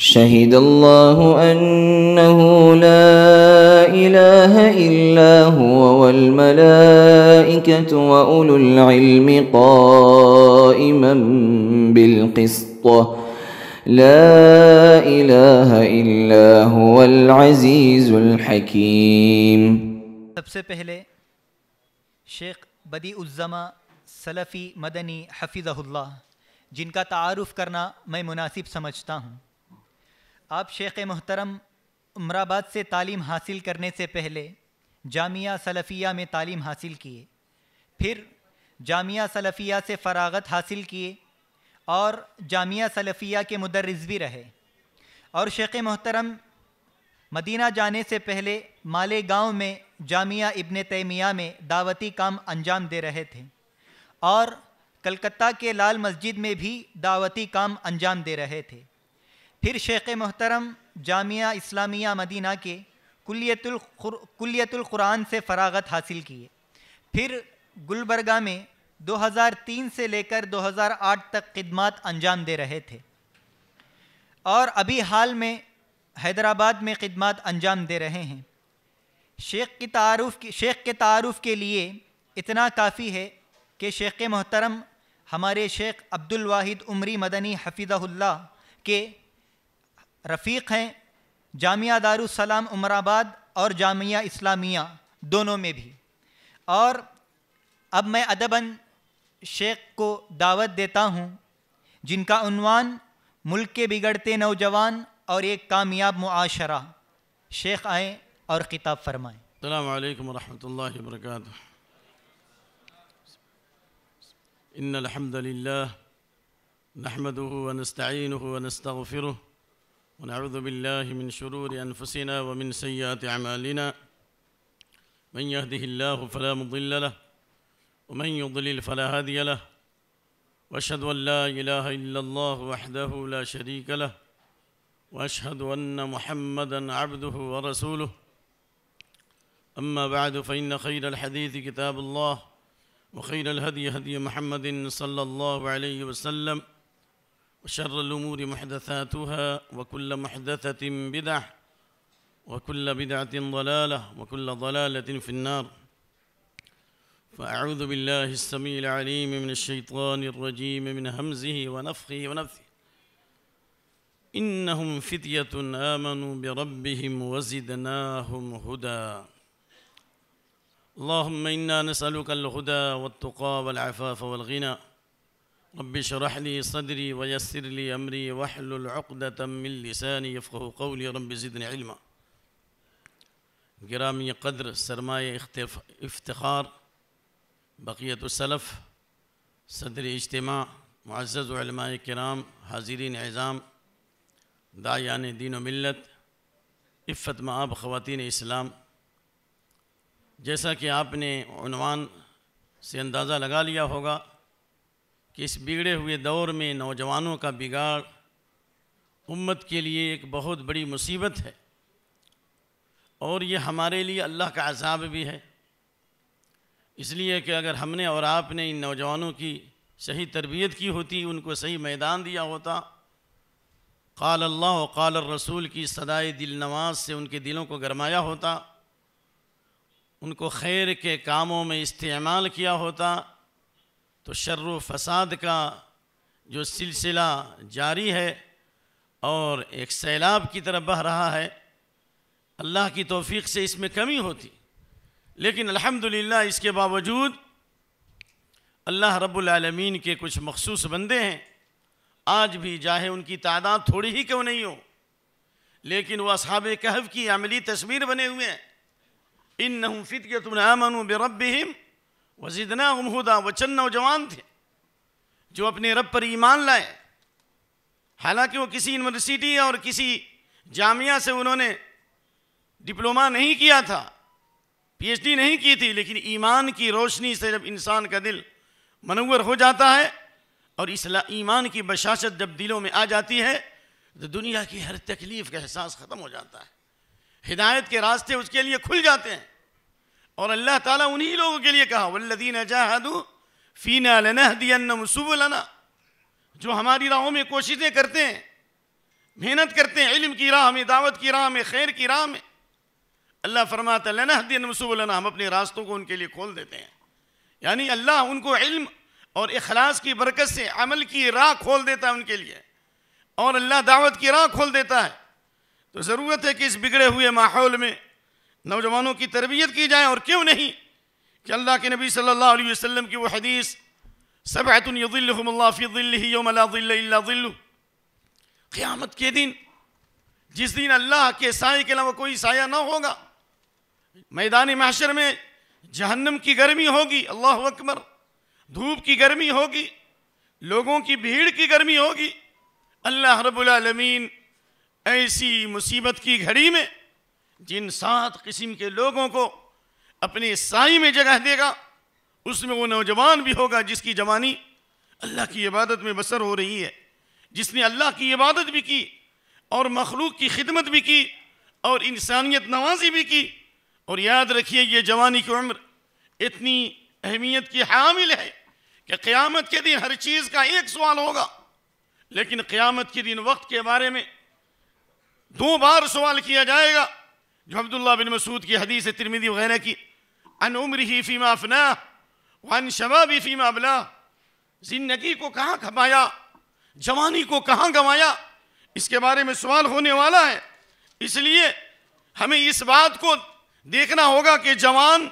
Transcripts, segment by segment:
شهد الله أنه لا إله إلا هو والملائكة وأولو العلم قائما بالقسط لا إله إلا هو العزيز الحكيم سب سے پہلے شیخ بدیع الزما سلفی مدنی حفظه الله جن کا تعارف کرنا میں مناسب سمجھتا ہوں आप शेख मोहतरम उमराबाद से तालीम हासिल करने से पहले जामिया सलफ़िया में तालीम हासिल किए फिर जामिया सलफ़िया से फ़रागत हासिल किए और जामिया सलफ़िया के मदरस भी रहे और शेख मोहतरम मदीना जाने से पहले मालेगांव में जामिया इबन तैमिया में दावती काम अंजाम दे रहे थे और कलकत्ता के लाल मस्जिद में भी दावती काम अंजाम दे रहे थे फिर शेख मोहतरम जामिया इस्लामिया मदीना के कुलियतुल कुलियतुल कुरान से फरागत हासिल किए फिर गुलबरगा में 2003 से लेकर 2008 तक खिदमत अंजाम दे रहे थे और अभी हाल में हैदराबाद में खिदमत अंजाम दे रहे हैं शेख की तारुफ की शेख के तारुफ के लिए इतना काफ़ी है कि शेख मोहतरम हमारे शेख अब्दुल वाहिद उमरी मदनी हफीज़ल्ला के रफ़ीक हैं जामिया दारुसलाम उमराबाद और जामिया इस्लामिया दोनों में भी और अब मैं अदबन शेख को दावत देता हूँ जिनका उनवान मुल्क के बिगड़ते नौजवान और एक कामयाब मुआशरा शेख आए और ख़िताब फरमाएँ अल्लाम वरहमल वर्क इन अलहमदिल्ला नहमद वनस्तिन ونعوذ بالله من شرور أنفسنا ومن سيئات أعمالنا من يهده الله فلا مضل له ومن يضلل فلا هادي له واشهد ان لا اله الا الله وحده لا شريك له واشهد ان محمدا عبده ورسوله اما بعد فان خير الحديث كتاب الله وخير الهدي هدي محمد صلى الله عليه وسلم وشر الأمور محدثاتها وكل محدثة بدعة وكل بدعة ضلالة وكل ضلالة في النار فأعوذ بالله السميع العليم من الشيطان الرجيم من همزه ونفخه ونفثه إنهم فتية آمنوا بربهم وزدناهم هدى اللهم إنا نسألك الهدى والتقى والعفاف والغنى رب اشرح لي صدري ويسر لي أمري واحلل عقدة من لساني يفقه قولي رب زدني علما गिरामी कदर सरमाए इफ्तार बक़ीत सलफ़ सदर इज्तम मज़्ज़माय कराम हाजिरीन एज़ाम दायान दीन मिलत इफ़त माब ख़वान इस्लाम जैसा कि आपने उनवान से अंदाज़ा लगा लिया होगा कि इस बिगड़े हुए दौर में नौजवानों का बिगाड़ उम्मत के लिए एक बहुत बड़ी मुसीबत है और ये हमारे लिए अल्लाह का अजाब भी है इसलिए कि अगर हमने और आपने इन नौजवानों की सही तरबियत की होती उनको सही मैदान दिया होता काल अल्लाह काल रसूल की सदाए दिल नवाज से उनके दिलों को गरमाया होता उनको खैर के कामों में इस्तेमाल किया होता तो शर्र फसाद का जो सिलसिला जारी है और एक सैलाब की तरफ बह रहा है अल्लाह की तोफ़ी से इसमें कमी होती लेकिन अल्हम्दुलिल्लाह इसके बावजूद अल्लाह रबालमीन के कुछ मखसूस बंदे हैं आज भी चाहे उनकी तादाद थोड़ी ही क्यों नहीं हो लेकिन वह असहाब कहव की अमली तस्वीर बने हुए हैं इन नफित के तुम आमन बेरब हिम वजीदना उमहुदा वचन नौजवान थे जो अपने रब पर ईमान लाए हालांकि वो किसी यूनिवर्सिटी और किसी जामिया से उन्होंने डिप्लोमा नहीं किया था पीएचडी नहीं की थी लेकिन ईमान की रोशनी से जब इंसान का दिल मनवर हो जाता है और इसला ईमान की बशाशत जब दिलों में आ जाती है तो दुनिया की हर तकलीफ़ का एहसास ख़त्म हो जाता है हिदायत के रास्ते उसके लिए खुल जाते हैं और अल्लाह ताला उन्हीं लोगों के लिए कहा वल्लदीन जहादू फ़ीना लनहदियन्नम जो हमारी राहों में कोशिशें करते हैं मेहनत करते हैं इल्म की राह में दावत की राह में खैर की राह में अल्लाह फरमाता लनहदियन्नम हम अपने रास्तों को उनके लिए खोल देते हैं यानी अल्लाह उनको इल्म और अखलास की बरकत से अमल की राह खोल देता है उनके लिए और अल्लाह दावत की राह खोल देता है तो ज़रूरत है कि इस बिगड़े हुए माहौल में नौजवानों की तरबियत की जाए और क्यों नहीं कि अल्लाह के नबी सल्लल्लाहु अलैहि वसल्लम की वो हदीस सबातुल्लाफ़िल्लाफ़िल्लाफ़िल्लु क़यामत के दिन जिस दिन अल्लाह के साय के अलावा कोई साया ना होगा मैदान माशर में जहन्नम की गर्मी होगी अल्लाह अकबर धूप की गर्मी होगी लोगों की भीड़ की गर्मी होगी अल्लाह रबालमीन ऐसी मुसीबत की घड़ी में जिन सात किस्म के लोगों को अपने साई में जगह देगा उसमें वो नौजवान भी होगा जिसकी जवानी अल्लाह की इबादत में बसर हो रही है जिसने अल्लाह की इबादत भी की और मखलूक की खिदमत भी की और इंसानियत नवाजी भी की और याद रखिए ये जवानी की उम्र इतनी अहमियत की हामिल है कि क़्यामत के दिन हर चीज़ का एक सवाल होगा लेकिन क़्यामत के दिन वक्त के बारे में दो बार सवाल किया जाएगा जो अब्दुल्ला बिन मसूद की हदीस तिरमिदी वगैरह की अन उम्र ही फ़ीमा अफना वन शमा भी फ़ीमा अबला जिंदगी को कहाँ खमाया जवानी को कहाँ गंवाया इसके बारे में सवाल होने वाला है इसलिए हमें इस बात को देखना होगा कि जवान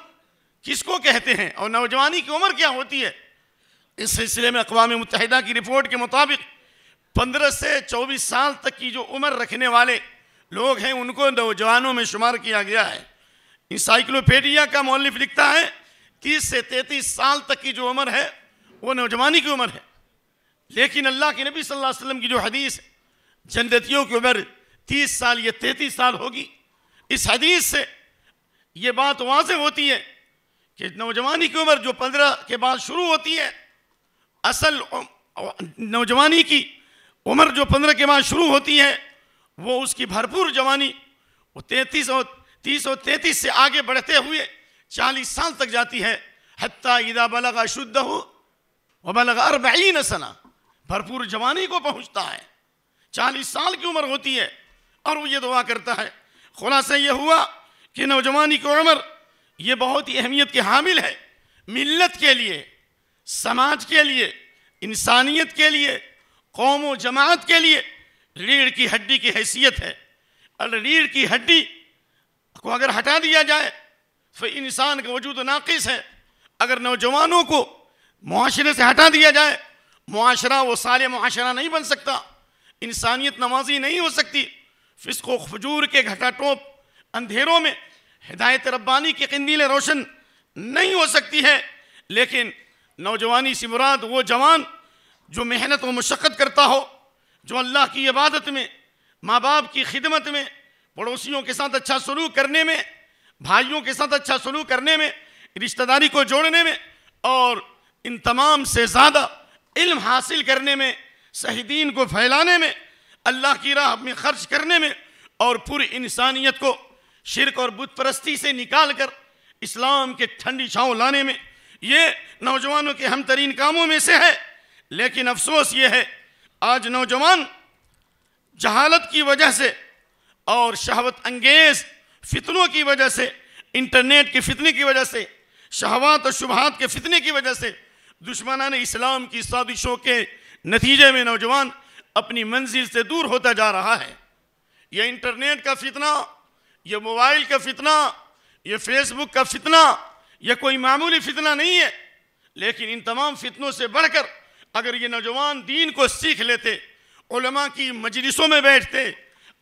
किसको कहते हैं और नौजवानी की उम्र क्या होती है इस सिलसिले में अकवा मुतहदा की रिपोर्ट के मुताबिक पंद्रह से चौबीस साल तक की जो उम्र रखने वाले लोग हैं उनको नौजवानों में शुमार किया गया है इंसाइक्लोपीडिया का मौलिफ लिखता है तीस से तैंतीस साल तक की जो उम्र है वो नौजवानी की उम्र है लेकिन अल्लाह के नबी सल्लल्लाहु अलैहि वसल्लम की जो हदीस है जनदतियों की उम्र तीस साल या तैंतीस साल होगी इस हदीस से ये बात से होती है कि नौजवानी की उम्र जो पंद्रह के बाद शुरू होती है असल नौजवानी की उम्र जो पंद्रह के बाद शुरू होती है वो उसकी भरपूर जवानी वो तैतीस और तीस और तैतीस से आगे बढ़ते हुए चालीस साल तक जाती है हत्ता ईदा बलगा शुद्ध हो वह बलगा अरबईन सना भरपूर जवानी को पहुंचता है चालीस साल की उम्र होती है और वो ये दुआ करता है खुलासा ये हुआ कि नौजवानी की उम्र ये बहुत ही अहमियत के हामिल है मिलत के लिए समाज के लिए इंसानियत के लिए कौम व जमात के लिए रीढ़ की हड्डी की हैसियत है और रीढ़ की हड्डी को अगर हटा दिया जाए तो इंसान का वजूद नाक़िस है अगर नौजवानों को माशरे से हटा दिया जाए माशरा वो सारे माशरा नहीं बन सकता इंसानियत नवाजी नहीं हो सकती फिसको खजूर के घटा टोप अंधेरों में हिदायत रब्बानी की कंदील रोशन नहीं हो सकती है लेकिन नौजवानी से मुराद वो जवान जो मेहनत व मशक्क़त करता हो जो अल्लाह की इबादत में माँ बाप की खिदमत में पड़ोसियों के साथ अच्छा सलूक करने में भाइयों के साथ अच्छा सलूक करने में रिश्तेदारी को जोड़ने में और इन तमाम से ज़्यादा इल्म हासिल करने में शहीदीन को फैलाने में अल्लाह की राह में खर्च करने में और पूरी इंसानियत को शिरक और बुत परस्ती से निकाल कर इस्लाम के ठंडी छाँव लाने में ये नौजवानों के हम तरीन कामों में से है लेकिन अफसोस ये है आज नौजवान जहालत की वजह से और शहवत अंगेज फितनों की वजह से इंटरनेट के फितने की वजह से शहवात और शुभात के फितने की वजह से दुश्मनान इस्लाम की साजिशों के नतीजे में नौजवान अपनी मंजिल से दूर होता जा रहा है यह इंटरनेट का फितना यह मोबाइल का फितना यह फेसबुक का फितना यह कोई मामूली फितना नहीं है लेकिन इन तमाम फितनों से बढ़कर अगर ये नौजवान दीन को सीख लेते की मजलिसों में बैठते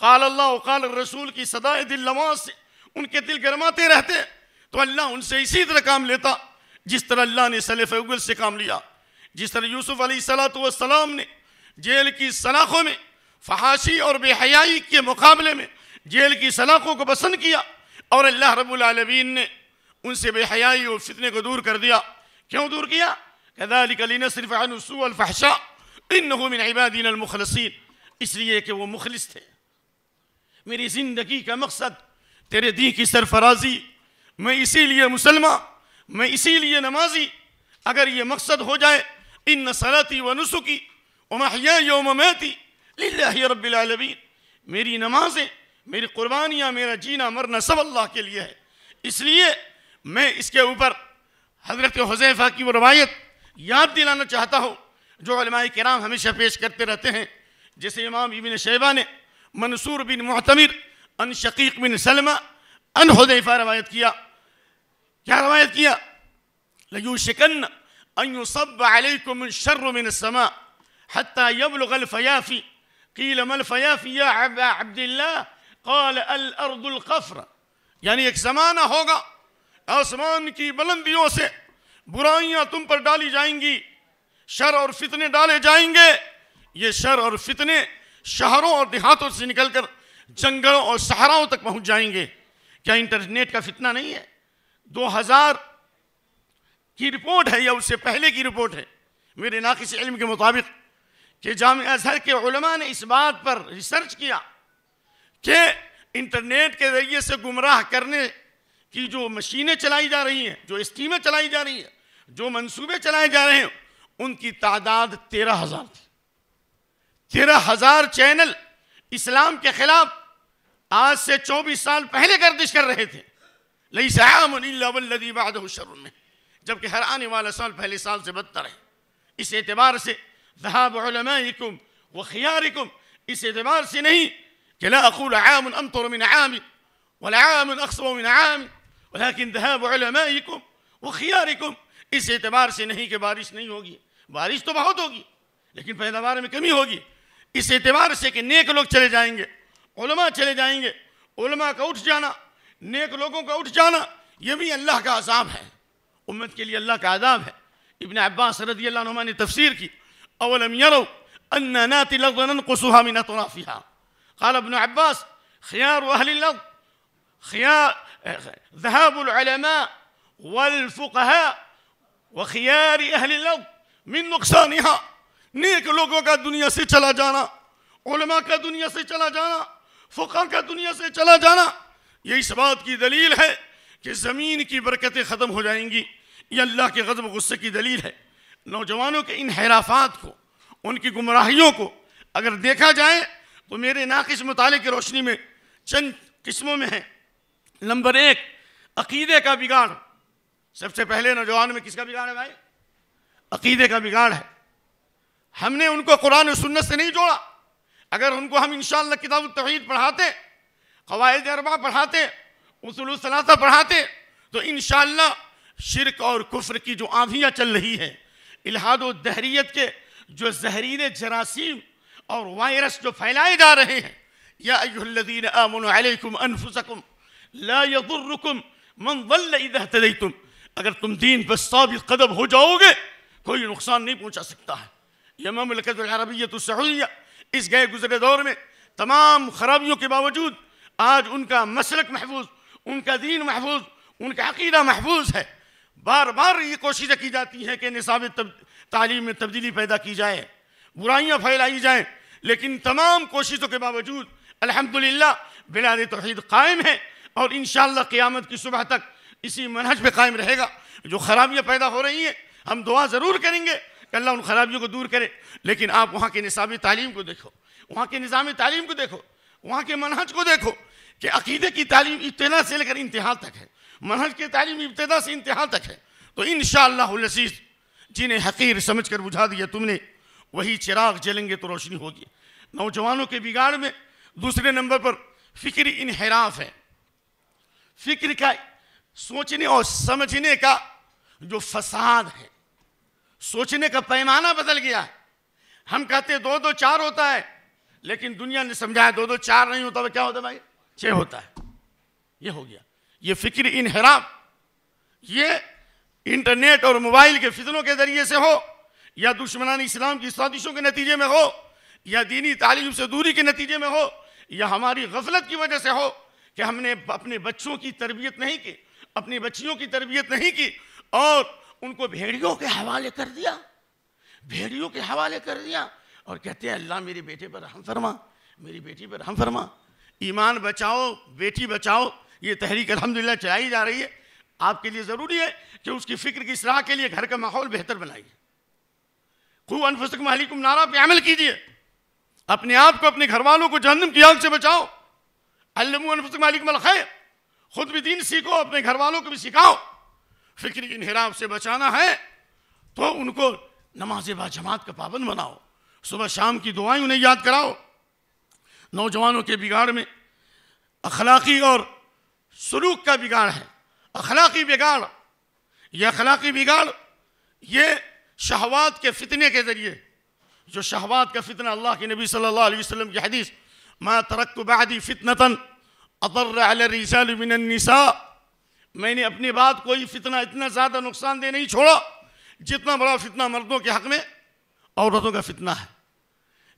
काल अल्लाह काल रसूल की सदाए दिल लवाज से उनके दिल गरमाते रहते तो अल्लाह उनसे इसी तरह काम लेता जिस तरह अल्लाह ने सलेफ उगल से काम लिया जिस तरह यूसुफ सलाम ने जेल की सलाखों में फहाशी और बेहयाई के मुकाबले में जेल की सलाखों को पसंद किया और अल्लाह रबालमीन ने उनसे बेहयाई और फितने को दूर कर दिया क्यों दूर किया कदालिक लिनसरफ अनसूलफहशा इन मिन इबादिन मुखलसिन इसलिए कि वो मुखलिस थे मेरी ज़िंदगी का मकसद तेरे दी की सरफराजी मैं इसीलिए मुसलमान मैं इसीलिए नमाजी अगर ये मकसद हो जाए इन सलाती व नसुकी वमहिया योमती रबालमीन मेरी नमाजें मेरी कुर्बानियाँ मेरा जीना मरना सब अल्लाह के लिए है इसलिए मैं इसके ऊपर हज़रत हजैफा की वो रवायत याद दिलाना चाहता हूँ जो अलमाई कराम हमेशा पेश करते रहते हैं जैसे इमाम इबिन शैबा ने मंसूर बिन मोहतमिर अन शकीक बिन सलमा अन हदैफा रवायत किया क्या रवायत किया लयू शिकन अयू सब अलकुम यानी एक जमाना होगा आसमान की बुलंदियों से बुराइयां तुम पर डाली जाएंगी शर और फितने डाले जाएंगे ये शर और फितने शहरों और देहातों से निकलकर जंगलों और सहाराओं तक पहुंच जाएंगे क्या इंटरनेट का फितना नहीं है 2000 की रिपोर्ट है या उससे पहले की रिपोर्ट है मेरे नाकिस इल्म के मुताबिक कि जाम अजहर के उलमा ने इस बात पर रिसर्च किया कि इंटरनेट के ज़रिए से गुमराह करने की जो मशीनें चलाई जा रही हैं जो स्टीमें चलाई जा रही हैं जो मंसूबे चलाए जा रहे हैं उनकी तादाद तेरह हजार थी तेरह हजार चैनल इस्लाम के खिलाफ आज से चौबीस साल पहले गर्दिश कर रहे थे लई सयामदीबादर में जबकि हर आने वाला साल पहले साल से बदतर है इस एतबार से दहाबलमकुम व इस एतबार से नहीं कि लाकुल आम अमतरमिन आमिर वलामिन अक्सरमिन आमिर वलाकिन दहाबलमकुम व ख़ियारकुम इस एतबार से नहीं कि बारिश नहीं होगी बारिश तो बहुत होगी लेकिन पैदावार में कमी होगी इस एतबार से कि नेक लोग चले जाएंगे उलमा चले जाएंगे उलमा का उठ जाना नेक लोगों का उठ जाना ये भी अल्लाह का अजाब है उम्मत के लिए अल्लाह का आजाब है इबन अब्बास रदी अल्लाह ने तफसीर की अवलम यरो अन्नातिलकुसुहामिन قال ابن عباس خيار أهل الأرض خيار ذهاب العلماء والفقهاء वखियार अहल मिन नुकसानिया नेक लोगों का दुनिया से चला जाना उलमा का दुनिया से चला जाना फ़ुका का दुनिया से चला जाना ये इस बात की दलील है कि ज़मीन की बरकतें ख़त्म हो जाएंगी ये अल्लाह के गज़ब गुस्से की दलील है नौजवानों के इन हैराफात को उनकी गुमराहियों को अगर देखा जाए तो मेरे नाकिस मताले की रोशनी में चंद किस्मों में है नंबर एक अकीदे का बिगाड़ सबसे पहले नौजवान में किसका बिगाड़ है भाई अकीदे का बिगाड़ है हमने उनको कुरान और सुन्नत से नहीं जोड़ा अगर उनको हम इन किताब तोहहीद पढ़ाते कवायद अरबा पढ़ाते उसलसलासा पढ़ाते तो इन शिरक और कुफ्र की जो आंधियाँ चल रही हैं इलाहाद दहरीत के जो जहरीले जरासीम और वायरस जो फैलाए जा रहे हैं यादीन आमनकुम अनफुसकुम लाकुम मंगल तुम अगर तुम दीन पर साबित कदम हो जाओगे कोई नुकसान नहीं पहुंचा सकता है यह तो सहुलिया इस गए गुजरे दौर में तमाम खराबियों के बावजूद आज उनका मसलक महफूज उनका दीन महफूज उनका अकीदा महफूज है बार बार ये कोशिशें की जाती हैं कि निसाब तब, तालीम में तब्दीली पैदा की जाए बुराइयाँ फैलाई जाएँ लेकिन तमाम कोशिशों के बावजूद अलहमदिल्ला बिलाद तोहद कायम है और इन क़यामत की सुबह तक इसी मनहज पे कायम रहेगा जो खराबियाँ पैदा हो रही हैं हम दुआ ज़रूर करेंगे कि अल्लाह उन खराबियों को दूर करे लेकिन आप वहाँ के निसाबी तालीम को देखो वहाँ के निज़ाम तालीम को देखो वहाँ के मनहज को देखो कि अकीदे की तालीम इब्तदा से लेकर इंतहा तक है मनहज की तालीम इब्तदा से इंतहा तक है तो इन शजीज़ जिन्हें हकीर समझ कर बुझा दिया तुमने वही चिराग जलेंगे तो रोशनी होगी नौजवानों के बिगाड़ में दूसरे नंबर पर फ़िक्र इनहराफ है फ़िक्र का सोचने और समझने का जो फसाद है सोचने का पैमाना बदल गया है हम कहते हैं दो दो चार होता है लेकिन दुनिया ने समझाया दो दो चार नहीं होता तो क्या होता भाई छः होता है ये हो गया ये फिक्र इनहराम ये इंटरनेट और मोबाइल के फितनों के जरिए से हो या दुश्मनान इस्लाम की साजिशों के नतीजे में हो या दीनी तालीम से दूरी के नतीजे में हो या हमारी गफलत की वजह से हो कि हमने अपने बच्चों की तरबियत नहीं की अपनी बच्चियों की तरबियत नहीं की और उनको भेड़ियों के हवाले कर दिया भेड़ियों के हवाले कर दिया और कहते हैं अल्लाह मेरे बेटे पर रहम फरमा मेरी बेटी पर रहम फरमा ईमान बचाओ बेटी बचाओ ये तहरीक अलहमदिल्ला चलाई जा रही है आपके लिए ज़रूरी है कि उसकी फ़िक्र की सलाह के लिए घर का माहौल बेहतर बनाइए खूब अनफसक मालिकुम नारा पे अमल कीजिए अपने आप को अपने घर वालों को जहनम की आग से बचाओ अल्लम अनफसक मालिकम खैर खुद भी दीन सीखो अपने घर वालों को भी सिखाओ फिक्री इनहराब से बचाना है तो उनको नमाज जमात का पाबंद बनाओ सुबह शाम की दुआएं उन्हें याद कराओ नौजवानों के बिगाड़ में अखलाकी और सलूक का बिगाड़ है अखलाकी बिगाड़ यह अखलाकी बिगाड़ ये शहवात के फितने के ज़रिए जो शहवात का फितना अल्लाह के नबी सल्लल्लाहु अलैहि वसल्लम की हदीस मा तरक् बादी फितनतन अतर्रसा मैंने अपनी बात कोई फितना इतना ज़्यादा नुकसान दे नहीं छोड़ा जितना बड़ा फितना मर्दों के हक में औरतों का फितना है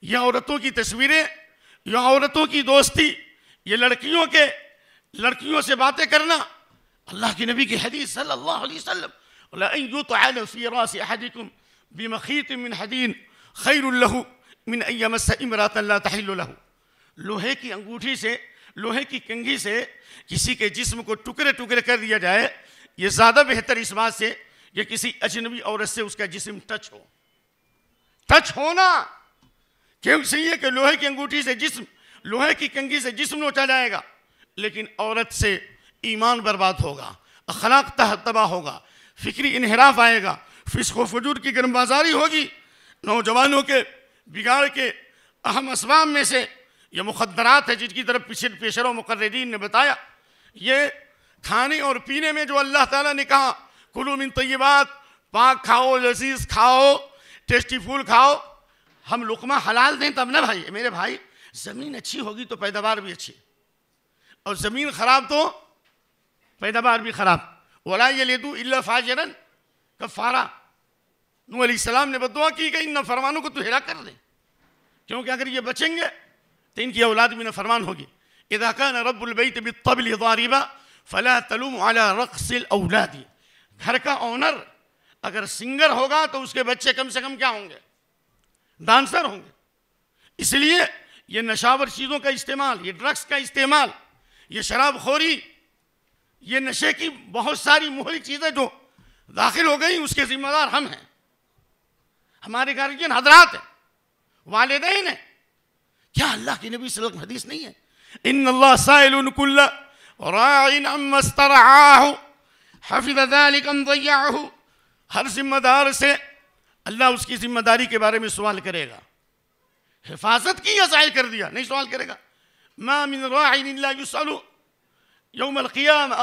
यह औरतों की तस्वीरें या औरतों की दोस्ती ये लड़कियों के लड़कियों से बातें करना अल्लाह के नबी की हदीस सल्लल्लाहु अलैहि वसल्लम बीमखीत मिन हदीन खैर मिन अमरा तहल लोहे की अंगूठी से लोहे की कंघी से किसी के जिस्म को टुकड़े टुकड़े कर दिया जाए ये ज़्यादा बेहतर इस बात से कि किसी अजनबी औरत से उसका जिस्म टच हो टच होना क्यों है कि लोहे की अंगूठी से जिस्म लोहे की कंघी से जिस्म नोचा जाएगा लेकिन औरत से ईमान बर्बाद होगा अखलाक तबाह होगा फिक्री इनहराफ आएगा फिसको फजूर की गर्मबाजारी होगी नौजवानों के बिगाड़ के अहम असबाब में से ये मुखदरात है जिसकी तरफ पेशर पेशरों मुकर्रीन ने बताया ये खाने और पीने में जो अल्लाह ताला ने कहा कुलू मिन तयबात पाक खाओ लजीज खाओ टेस्टी फूल खाओ हम लुकमा हलाल दें तब ना भाई मेरे भाई ज़मीन अच्छी होगी तो पैदावार भी अच्छी और ज़मीन ख़राब तो पैदावार भी ख़राब वला ये ले दूँ फाजरन कफ़ारा नू सलाम ने बदुआ की कि इन फरमानों को तो हिला कर दे क्योंकि अगर ये बचेंगे तो इनकी औलाद भी फरमान होगी इदाकान रबुलबैत बितबिल दारिबा फ़ला तलुम अला रक्सिल औलादी घर का ऑनर अगर सिंगर होगा तो उसके बच्चे कम से कम क्या होंगे डांसर होंगे इसलिए ये नशावर चीज़ों का इस्तेमाल ये ड्रग्स का इस्तेमाल ये शराबखोरी ये नशे की बहुत सारी मोहरी चीज़ें जो दाखिल हो गई उसके ज़िम्मेदार हम हैं हमारे गार्जियन हजरात हैं वालदेन हैं क्या अल्लाह के नबी सल्लल्लाहु हदीस नहीं है इन अल्लाह हफिज़ हर जिम्मेदार से अल्लाह उसकी जिम्मेदारी के बारे में सवाल करेगा हिफाजत की या जाहिर कर दिया नहीं सवाल करेगा मामिन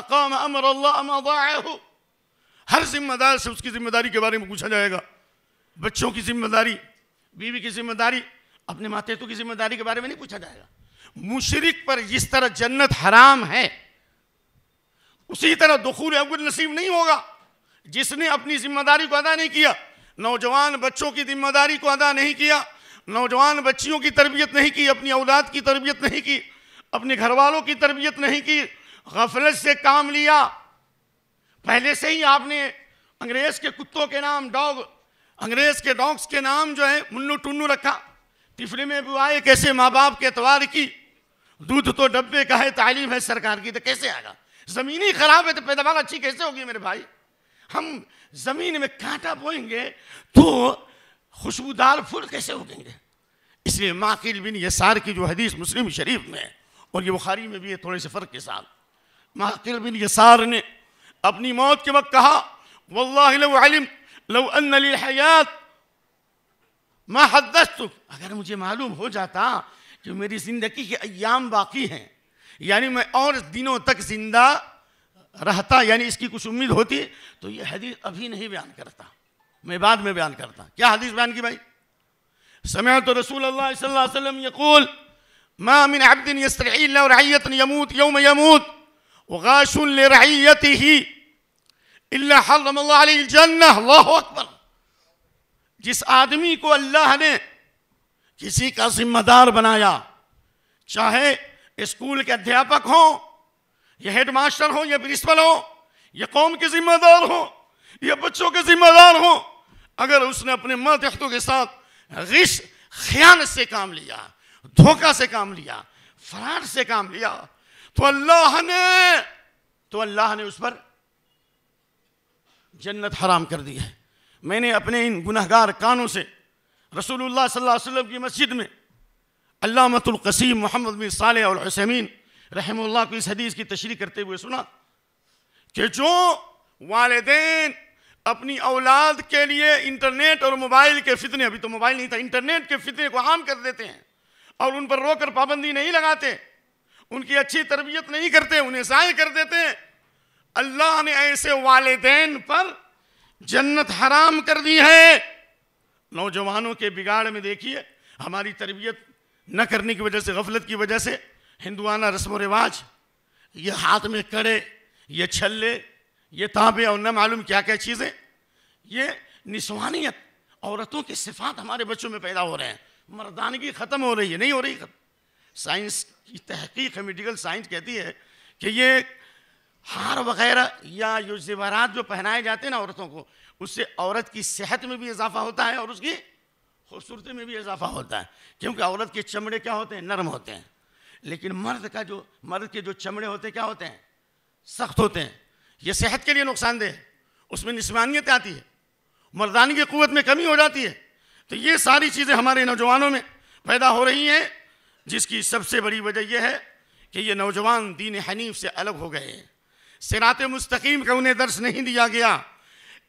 अकाम अमर अल्लाह हर जिम्मेदार से उसकी जिम्मेदारी के बारे में पूछा जाएगा बच्चों की जिम्मेदारी बीवी की जिम्मेदारी अपने तो की जिम्मेदारी के बारे में नहीं पूछा जाएगा मुशरक पर जिस तरह जन्नत हराम है उसी तरह दुखूर अगुल नसीब नहीं होगा जिसने अपनी जिम्मेदारी को अदा नहीं किया नौजवान बच्चों की जिम्मेदारी को अदा नहीं किया नौजवान बच्चियों की तरबियत नहीं की अपनी औलाद की तरबियत नहीं की अपने घर वालों की तरबियत नहीं की गफलत से काम लिया पहले से ही आपने अंग्रेज़ के कुत्तों के नाम डॉग अंग्रेज़ के डॉग्स के नाम जो है मुन्नू टुन्नू रखा टिफिन में भी आए कैसे माँ बाप के एतवार की दूध तो डब्बे का है तालीम है सरकार की तो कैसे आएगा ज़मीन ही ख़राब है तो पैदावार अच्छी कैसे होगी मेरे भाई हम ज़मीन में कांटा बोएंगे तो खुशबूदार फूल कैसे उगेंगे इसलिए माकिल बिन यसार की जो हदीस मुस्लिम शरीफ में और ये बुखारी में भी है थोड़े से फ़र्क के साथ माकिल बिन यसार ने अपनी मौत के वक्त कहा वल्लाम लो अन हयात मैं हदस्तु अगर मुझे मालूम हो जाता कि मेरी ज़िंदगी के अयाम बाकी हैं यानी मैं और दिनों तक ज़िंदा रहता यानी इसकी कुछ उम्मीद होती तो ये हदीस अभी नहीं बयान करता मैं बाद में बयान करता क्या हदीस बयान की भाई समय तो रसूल यकूल मामिन अब्दिन यमूत यौम यमूत ही अल्लाह अकबर जिस आदमी को अल्लाह ने किसी का जिम्मेदार बनाया चाहे स्कूल के अध्यापक हो या हेड मास्टर या प्रिंसिपल हो या कौम के जिम्मेदार हो या बच्चों के जिम्मेदार हो अगर उसने अपने मतों के साथ रिश ख्यान से काम लिया धोखा से काम लिया फरार से काम लिया तो अल्लाह ने तो अल्लाह ने उस पर जन्नत हराम कर दी है मैंने अपने इन गुनहगार कानों से रसूलुल्लाह सल्लल्लाहु अलैहि वसल्लम की मस्जिद में कसीम मोहम्मद बिन साल और हसमीन रहमुल्लाह को इस हदीस की तशरी करते हुए सुना कि जो वालदेन अपनी औलाद के लिए इंटरनेट और मोबाइल के फितने अभी तो मोबाइल नहीं था इंटरनेट के फितने को आम कर देते हैं और उन पर रोकर पाबंदी नहीं लगाते उनकी अच्छी तरबियत नहीं करते उन्हें ज़ाय कर देते अल्लाह ने ऐसे वालदेन पर जन्नत हराम कर दी है नौजवानों के बिगाड़ में देखिए हमारी तरबियत न करने की वजह से गफलत की वजह से हिंदुआना रस्म व रिवाज ये हाथ में कड़े ये छल्ले ये तांबे और न मालूम क्या क्या चीज़ें ये निस्वानियत औरतों के सिफात हमारे बच्चों में पैदा हो रहे हैं मर्दानगी ख़त्म हो रही है नहीं हो रही साइंस की तहकीक है मेडिकल साइंस कहती है कि ये हार वगैरह या जो जेवरात जो पहनाए जाते हैं ना औरतों को उससे औरत की सेहत में भी इजाफा होता है और उसकी खूबसूरती में भी इजाफा होता है क्योंकि औरत के चमड़े क्या होते हैं नरम होते हैं लेकिन मर्द का जो मर्द के जो चमड़े होते हैं क्या होते हैं सख्त होते हैं ये सेहत के लिए नुकसानदेह है उसमें निस्मानियत आती है मर्दानी की क़वत में कमी हो जाती है तो ये सारी चीज़ें हमारे नौजवानों में पैदा हो रही हैं जिसकी सबसे बड़ी वजह यह है कि ये नौजवान दीन हनीफ से अलग हो गए हैं सिरात मुस्तकीम का उन्हें दर्श नहीं दिया गया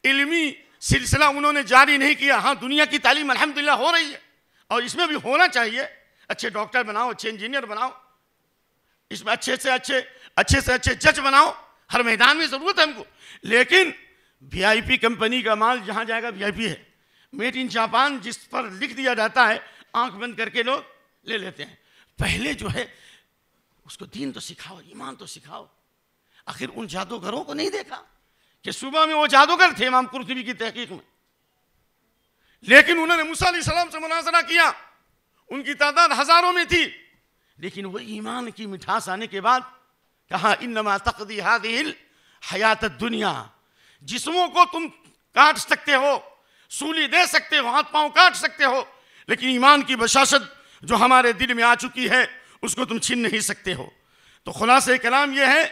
इल्मी सिलसिला उन्होंने जारी नहीं किया हाँ दुनिया की तालीम अलहमदिल्ला हो रही है और इसमें भी होना चाहिए अच्छे डॉक्टर बनाओ अच्छे इंजीनियर बनाओ इसमें अच्छे से अच्छे अच्छे से अच्छे जज बनाओ हर मैदान में ज़रूरत है हमको लेकिन पी कंपनी का माल जहाँ जाएगा पी है मेड इन जापान जिस पर लिख दिया जाता है आंख बंद करके लोग ले लेते हैं पहले जो है उसको दीन तो सिखाओ ईमान तो सिखाओ आखिर उन जादूगरों को नहीं देखा कि सुबह में वो जादूगर थे इमाम कुर्तबी की तहकीक में लेकिन उन्होंने मूसा सलाम से मुनाजरा किया उनकी तादाद हजारों में थी लेकिन वो ईमान की मिठास आने के बाद कहा इनमा तकदी हादिल हयात दुनिया जिसमों को तुम काट सकते हो सूली दे सकते हो हाथ पांव काट सकते हो लेकिन ईमान की बशासत जो हमारे दिल में आ चुकी है उसको तुम छीन नहीं सकते हो तो खुलासे कलाम यह है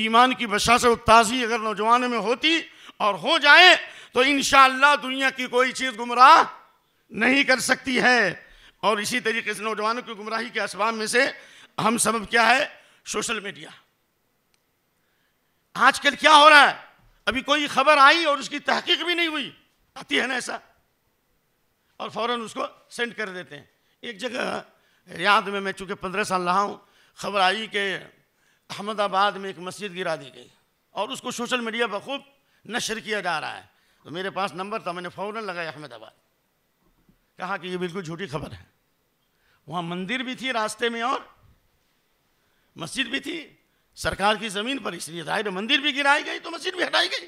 ईमान की बशासत ताज़ी अगर नौजवान में होती और हो जाए तो इन दुनिया की कोई चीज़ गुमराह नहीं कर सकती है और इसी तरीके से नौजवानों की गुमराही के असबाब में से हम सबब क्या है सोशल मीडिया आजकल क्या हो रहा है अभी कोई खबर आई और उसकी तहकीक भी नहीं हुई आती है ना ऐसा और फौरन उसको सेंड कर देते हैं एक जगह याद में मैं चूंकि पंद्रह साल रहा हूँ खबर आई कि अहमदाबाद में एक मस्जिद गिरा दी गई और उसको सोशल मीडिया खूब नशर किया जा रहा है तो मेरे पास नंबर था मैंने फ़ौरन लगाया अहमदाबाद कहा कि ये बिल्कुल झूठी खबर है वहाँ मंदिर भी थी रास्ते में और मस्जिद भी थी सरकार की ज़मीन पर इसलिए जाहिर मंदिर भी गिराई गई तो मस्जिद भी हटाई गई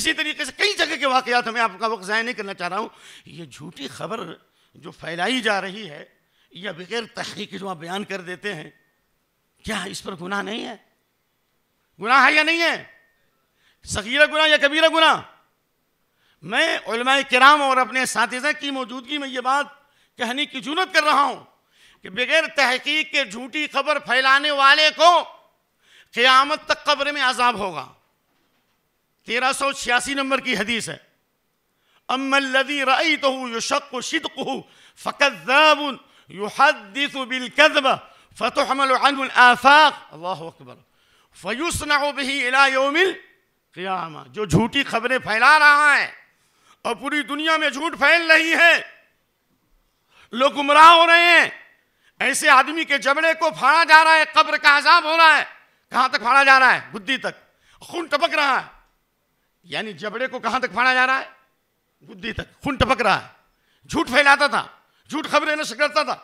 इसी तरीके से कई जगह के वाकयात हमें आपका वक्त ज़ाय नहीं करना चाह रहा हूँ ये झूठी खबर जो फैलाई जा रही है या बगैर तहरीक जो आप बयान कर देते हैं क्या इस पर गुनाह नहीं है गुनाह है या नहीं है सगीरा गुना या कबीरा गुना मैं किराम और अपने साथीजा की मौजूदगी में यह बात कहने की जूनत कर रहा हूं कि बगैर तहकीक के झूठी खबर फैलाने वाले को क्यामत तक कब्र में आज़ाब होगा तेरह सौ छियासी नंबर की हदीस है अम्मदी रई तो युशक शिद फ़कत बिलकब فتحمل عنه الآفاक अल्लाह अकबर फयुसना बही इला योमिल क़यामा जो झूठी खबरें फैला रहा है और पूरी दुनिया में झूठ फैल रही है लोग गुमराह हो रहे हैं ऐसे आदमी के जबड़े को फाड़ा जा रहा है कब्र का आजाब हो रहा है कहाँ तक फाड़ा जा रहा है गुद्दी तक खून टपक रहा है यानी जबड़े को कहाँ तक फाड़ा जा रहा है गुद्दी तक खून टपक रहा है झूठ फैलाता था झूठ खबरें नश करता था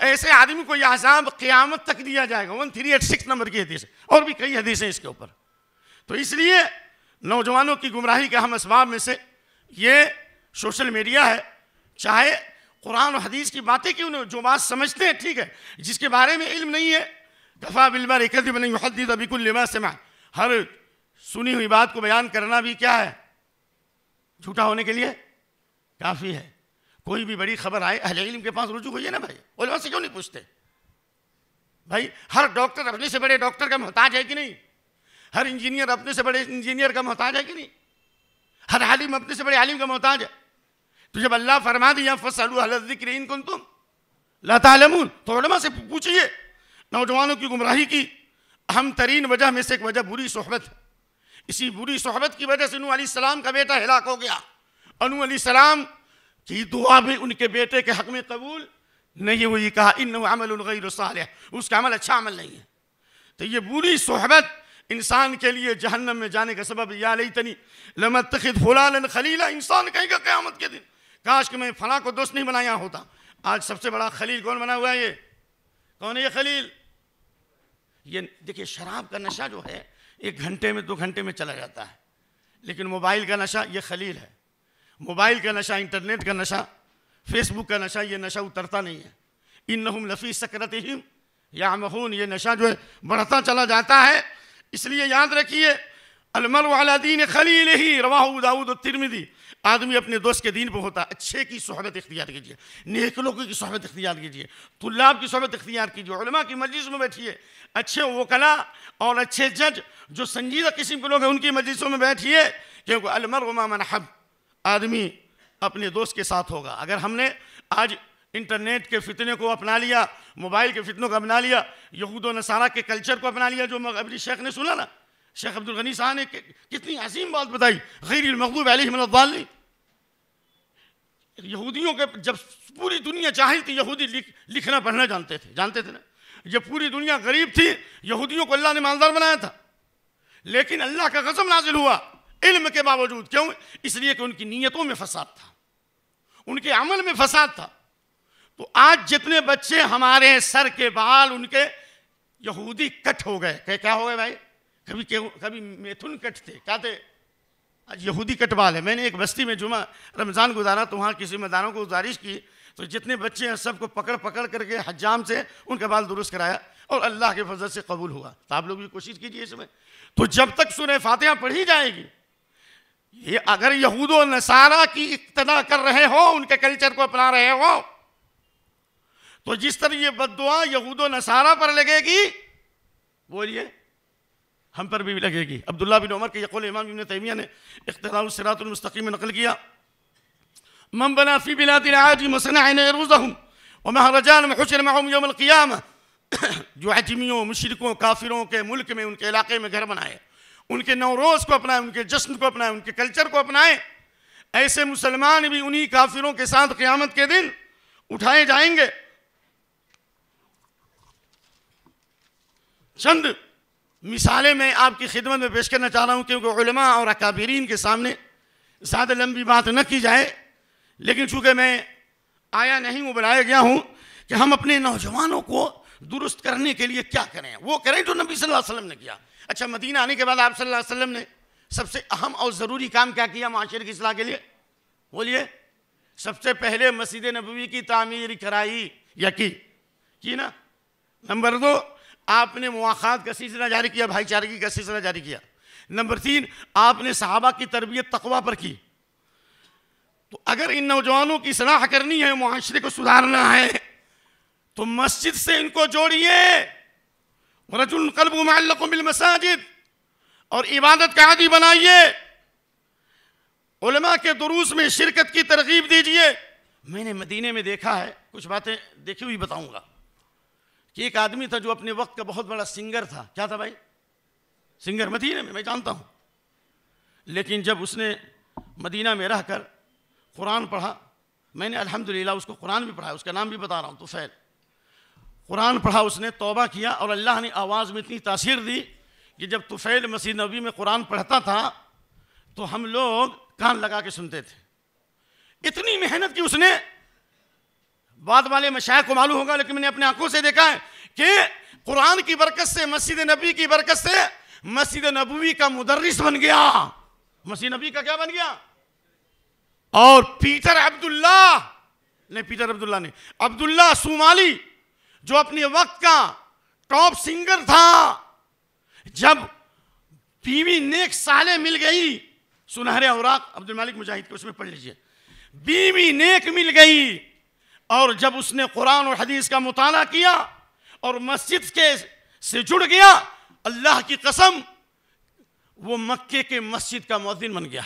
ऐसे आदमी को यह अजाब क़्यामत तक दिया जाएगा one three eight six number की हदीस और भी कई हदीसें इसके ऊपर तो इसलिए नौजवानों की गुमराही के हम इसबाब में से ये सोशल मीडिया है चाहे कुरान और हदीस की बातें क्यों नहीं जो बात समझते हैं ठीक है जिसके बारे में इल्म नहीं है दफ़ा बिल्मा रिकत बनी हदीत बिल्कुल लिबा से हर सुनी हुई बात को बयान करना भी क्या है झूठा होने के लिए काफ़ी है कोई भी बड़ी खबर आए अहले इल्म के पास रुजू हुई है ना भाई उलमा से क्यों नहीं पूछते भाई हर डॉक्टर अपने से बड़े डॉक्टर का मोहताज है कि नहीं हर इंजीनियर अपने से बड़े इंजीनियर का मोहताज है कि नहीं हर आलिम अपने से बड़े आलिम का मोहताज है तो जब अल्लाह फरमा दिया फसल इनकुन तुम लतालमून तो उलमा से पूछिए नौजवानों की गुमराही की अहम तरीन वजह में से एक वजह बुरी सोहबत है इसी बुरी सोहबत की वजह से नू सलाम का बेटा हिलाक हो गया अनु सलाम कि दुआ भी उनके बेटे के हक में कबूल नहीं हुई कहा इन अमल गैर उसका अमल अच्छा अमल नहीं है तो ये बुरी सोहबत इंसान के लिए जहन्नम में जाने का सबब या लई तनी लमत तखिद फुलालन खलीला इंसान कहेगा क़्यामत के दिन काश कि मैं फला को दोस्त नहीं बनाया होता आज सबसे बड़ा खलील कौन बना हुआ है ये कौन है ये खलील ये देखिए शराब का नशा जो है एक घंटे में दो घंटे में चला जाता है लेकिन मोबाइल का नशा ये खलील है मोबाइल का नशा इंटरनेट का नशा फेसबुक का नशा ये नशा उतरता नहीं है इन नहुम लफ़ी सकरत या महून ये नशा जो है बढ़ता चला जाता है इसलिए याद रखिए अलमर वाला दीन खलील ही रवाह उदाऊद तिरमिदी आदमी अपने दोस्त के दीन पर होता है अच्छे की सहबत इख्तियार कीजिए नेक लोगों की सहबत इख्तियार कीजिए तुल्लाब की सहबत इख्तियार कीजिए उलमा की मजलिस में बैठिए अच्छे वकला और अच्छे जज जो संजीदा किस्म के लोग हैं उनकी मजलिसों में बैठिए क्योंकि अलमर वमा मनहब आदमी अपने दोस्त के साथ होगा अगर हमने आज इंटरनेट के फितने को अपना लिया मोबाइल के फितनों को अपना लिया यहूद नसारा के कल्चर को अपना लिया जो अबरी शेख ने सुना ना शेख अब्दुल गनी शाह ने कितनी अजीम बात बताई गैर मकबूब अली यहूदियों के जब पूरी दुनिया चाहे थी यहूदी लिख, लिखना पढ़ना जानते थे जानते थे ना जब पूरी दुनिया गरीब थी यहूदियों को अल्लाह ने मालदार बनाया था लेकिन अल्लाह का कसम नाजिल हुआ इल्म के बावजूद क्यों इसलिए कि उनकी नीयतों में फसाद था उनके अमल में फसाद था तो आज जितने बच्चे हमारे सर के बाल उनके यहूदी कट हो गए क्या क्या हो गए भाई कभी के, कभी मैथुन कट थे क्या थे आज यहूदी बाल है मैंने एक बस्ती में जुमा रमज़ान गुजारा तो वहाँ किसी मैदानों को गुजारिश की तो जितने बच्चे हैं सबको पकड़ पकड़ करके हजाम से उनके बाल दुरुस्त कराया और अल्लाह के फजल से कबूल हुआ तो आप लोग भी कोशिश कीजिए इसमें तो जब तक सुनह फातिहा पढ़ी जाएगी ये अगर यहूद नसारा की इतना कर रहे हो उनके कल्चर को अपना रहे हो तो जिस तरह ये बदुआ यहूद नसारा पर लगेगी बोलिए हम पर भी लगेगी अब्दुल्ला बिन उमर के यकुल इमाम इबन तैमिया ने इख्तरासरातमस्तकीम में नकल किया मम बना फी बिला आज में जो अजमियों मुशरकों काफिरों के मुल्क में उनके इलाके में घर बनाए उनके नवरोज़ को अपनाएं उनके जश्न को अपनाएं उनके कल्चर को अपनाएं ऐसे मुसलमान भी उन्हीं काफिरों के साथ क़्यामत के दिन उठाए जाएंगे चंद मिसालें मैं आपकी खिदमत में पेश करना चाह रहा हूं क्योंकि और अकाबरीन के सामने ज़्यादा लंबी बात न की जाए लेकिन चूंकि मैं आया नहीं हूं बनाया गया हूं कि हम अपने नौजवानों को दुरुस्त करने के लिए क्या करें वो करें जो नबी सल्लल्लाहु अलैहि वसल्लम ने किया अच्छा मदीना आने के बाद आप सल्लल्लाहु अलैहि वसल्लम ने सबसे अहम और ज़रूरी काम क्या किया माशरे की सलाह के लिए बोलिए सबसे पहले मस्जिद नबवी की तामीर कराई या की, की ना नंबर दो आपने मुआखात का सिलसिला जारी किया भाईचारगी का सिलसिला जारी किया नंबर तीन आपने सहाबा की तरबियत तकवा पर की तो अगर इन नौजवानों की सलाह करनी है माशरे को सुधारना है तो मस्जिद से इनको जोड़िए रजुल कल्ब मसाजिद और इबादत का आदि बनाइए उलमा के दुरूस में शिरकत की तरगीब दीजिए मैंने मदीने में देखा है कुछ बातें देखी हुई बताऊंगा कि एक आदमी था जो अपने वक्त का बहुत बड़ा सिंगर था क्या था भाई सिंगर मदीने में मैं जानता हूँ लेकिन जब उसने मदीना में रहकर कुरान पढ़ा मैंने अल्हम्दुलिल्लाह उसको कुरान भी पढ़ाया उसका नाम भी बता रहा हूँ तो फैल कुरान पढ़ा उसने तोबा किया और अल्लाह ने आवाज़ में इतनी तासीर दी कि जब तुफ़ैल मसीह नबी में कुरान पढ़ता था तो हम लोग कान लगा के सुनते थे इतनी मेहनत की उसने बाद वाले मशाह को मालूम होगा लेकिन मैंने अपने आंखों से देखा है कि कुरान की बरकत से मस्जिद नबी की बरकत से मस्जिद नबी का मुदर्रिस बन गया मसीह नबी का क्या बन गया और पीटर अब्दुल्ला नहीं पीटर अब्दुल्ला नहीं अब्दुल्ला सुमाली जो अपने वक्त का टॉप सिंगर था जब बीवी नेक साले मिल गई सुनहरे औराक अब्दुल मालिक मुजाहिद को उसमें पढ़ लीजिए बीवी नेक मिल गई और जब उसने कुरान और हदीस का मुताला किया और मस्जिद के से जुड़ गया अल्लाह की कसम वो मक्के के मस्जिद का मौदिन बन गया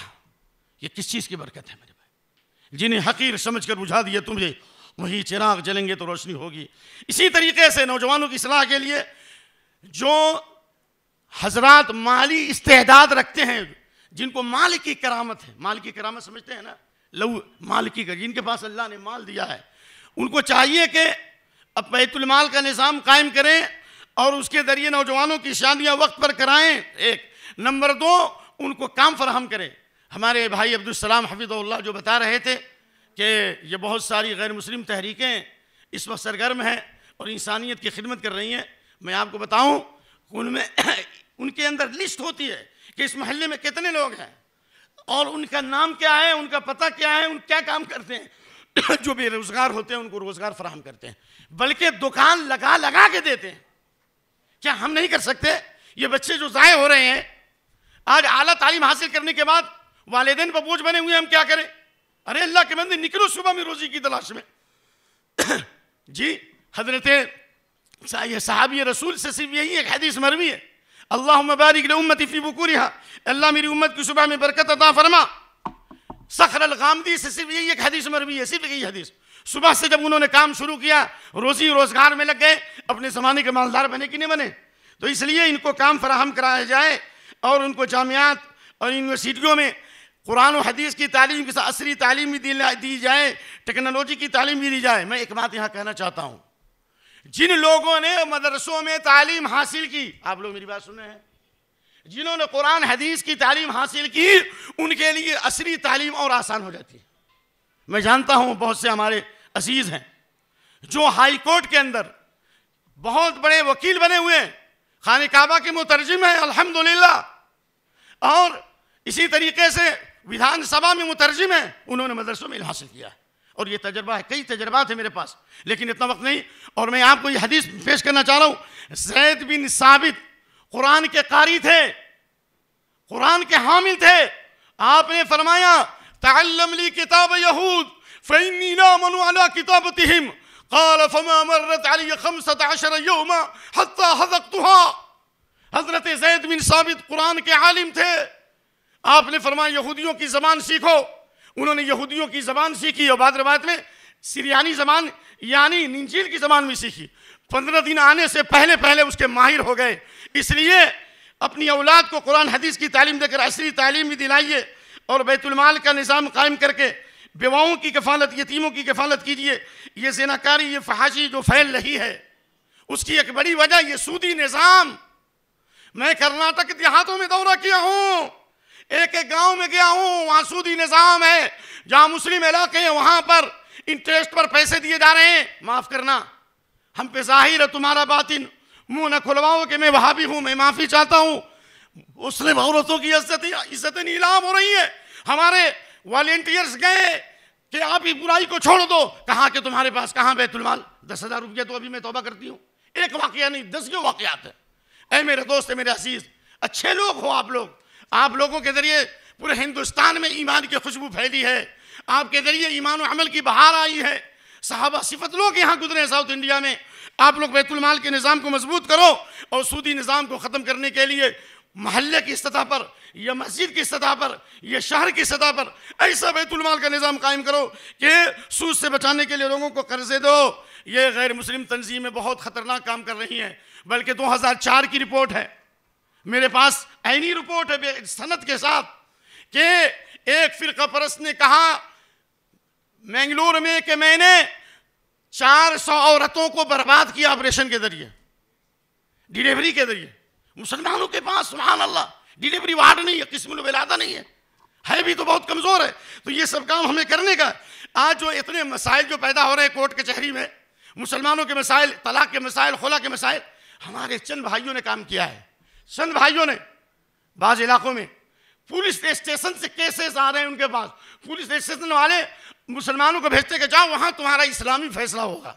ये किस चीज़ की बरकत है मेरे भाई जिन्हें हकीर समझकर बुझा दिया तुम्हें वहीं चिराग जलेंगे तो रोशनी होगी इसी तरीके से नौजवानों की सलाह के लिए जो हजरात माली इस्तेदाद रखते हैं जिनको माल की करामत है माल की करामत समझते हैं ना लव माल की जिनके पास अल्लाह ने माल दिया है उनको चाहिए कि अब बैतुलमाल का निज़ाम कायम करें और उसके ज़रिए नौजवानों की शादियाँ वक्त पर कराएँ एक नंबर दो उनको काम फराहम करें हमारे भाई अब्दुलसलाम हफीज़ल्ला जो बता रहे थे कि ये बहुत सारी गैर मुस्लिम तहरीकें इस वक्त सरगर्म हैं और इंसानियत की खिदमत कर रही हैं मैं आपको बताऊं उनमें उनके अंदर लिस्ट होती है कि इस महल्ले में कितने लोग हैं और उनका नाम क्या है उनका पता क्या है उन क्या काम करते हैं जो बेरोज़गार होते हैं उनको रोज़गार फराहम करते हैं बल्कि दुकान लगा लगा के देते हैं क्या हम नहीं कर सकते ये बच्चे जो ज़ाय हो रहे हैं आज आला तालीम हासिल करने के बाद वालदेन पर बोझ बने हुए हम क्या करें अरे अल्लाह के बंदे निकलो सुबह में रोजी की तलाश में जी हजरत साहबी रसूल से सिर्फ यही एक हदीस मरवी है अल्लाह मबारिक उम्मत फ़ी बकूरिया अल्लाह मेरी उम्मत की सुबह में बरकत अता फरमा सखर अलगामदी से सिर्फ यही एक हदीस मरवी है सिर्फ यही हदीस सुबह से जब उन्होंने काम शुरू किया रोजी रोजगार में लग गए अपने ज़माने के मालदार बने कि नहीं बने तो इसलिए इनको काम फराहम कराया जाए और उनको जामियात और यूनिवर्सिटियों में कुरान और हदीस की तालीम के साथ असरी तालीम भी दी जाए टेक्नोलॉजी की तालीम भी दी जाए मैं एक बात यहाँ कहना चाहता हूँ जिन लोगों ने मदरसों में तालीम हासिल की आप लोग मेरी बात सुने हैं जिन्होंने कुरान हदीस की तालीम हासिल की उनके लिए असली तालीम और आसान हो जाती है मैं जानता हूँ बहुत से हमारे अजीज़ हैं जो हाई कोर्ट के अंदर बहुत बड़े वकील बने हुए हैं खान काबा के मुतरजिम हैं अल्हम्दुलिल्लाह और इसी तरीके से विधानसभा में मुतरजिम है उन्होंने मदरसों में हासिल किया है और ये तजर्बा है कई तजर्बा थे मेरे पास लेकिन इतना वक्त नहीं और मैं आपको ये हदीस पेश करना चाह रहा हूँ जैद बिन साबित कुरान के कारी थे कुरान के हामिल थे आपने फरमाया तल्लमली किताब यहूद फ़ैनी नामन किताब तिहिम قال فما مرت علي خمسة يوما حتى حذقتها हजरत जैद बिन साबित कुरान के आलिम थे आपने फरमाया यहूदियों की ज़बान सीखो उन्होंने यहूदियों की ज़बान सीखी और बाद रवायत में सिरियानी ज़बान यानी निंजील की ज़बान भी सीखी पंद्रह दिन आने से पहले पहले उसके माहिर हो गए इसलिए अपनी औलाद को कुरान हदीस की तालीम देकर असली तालीम भी दिलाइए और बैतुलमाल का निज़ाम कायम करके विवाओं की कफालत यतीमों की कफालत कीजिए ये जेनाकारी ये फहाशी जो फैल रही है उसकी एक बड़ी वजह ये सूदी निज़ाम मैं कर्नाटक के में दौरा किया हूँ एक एक गांव में गया हूँ वहां सूदी निज़ाम है जहां मुस्लिम इलाके हैं वहां पर इंटरेस्ट पर पैसे दिए जा रहे हैं माफ़ करना हम पे जाहिर है तुम्हारा बातिन मुंह न खुलवाओ कि मैं वहां भी हूं मैं माफ़ी चाहता हूँ मुस्लिम औरतों की इज्जत इज्जत नीलाम हो रही है हमारे वॉल्टियर्स गए कि आप ही बुराई को छोड़ दो कहाँ के तुम्हारे पास कहाँ बैतुलमाल दस हज़ार रुपये तो अभी मैं तोबा करती हूँ एक वाकया नहीं दस क्यों वाकयात है ऐ मेरे दोस्त है मेरे अजीज़ अच्छे लोग हो आप लोग आप लोगों के जरिए पूरे हिंदुस्तान में ईमान की खुशबू फैली है आपके जरिए ईमान अमल की बहार आई है साहबा सिफत लोग यहाँ गुजरे हैं साउथ इंडिया में आप लोग बैतुलमाल के निज़ाम को मजबूत करो और सूदी निज़ाम को ख़त्म करने के लिए महल्ले की सतह पर यह मस्जिद की सतह पर यह शहर की सतह पर ऐसा बैतुलमाल का निज़ाम कायम करो कि सूद से बचाने के लिए लोगों को कर्जे दो ये गैर मुस्लिम तनजीमें बहुत ख़तरनाक काम कर रही हैं बल्कि 2004 की रिपोर्ट है मेरे पास ऐनी रिपोर्ट है सनत के साथ कि एक फ़िरका परस ने कहा मैंगलोर में कि मैंने 400 औरतों को बर्बाद किया ऑपरेशन के जरिए डिलीवरी के जरिए मुसलमानों के पास सुबहान अल्लाह डिलीवरी वार्ड नहीं है किस्म बिलादा नहीं है है भी तो बहुत कमज़ोर है तो ये सब काम हमें करने का आज जो इतने मसाइल जो पैदा हो रहे हैं कोर्ट कचहरी में मुसलमानों के मसाइल तलाक के मसाइल खोला के मसाइल हमारे चंद भाइयों ने काम किया है चंद भाइयों ने बाज इलाकों में पुलिस स्टेशन से केसेस आ रहे हैं उनके पास पुलिस स्टेशन वाले मुसलमानों को भेजते के जाओ वहां तुम्हारा इस्लामी फैसला होगा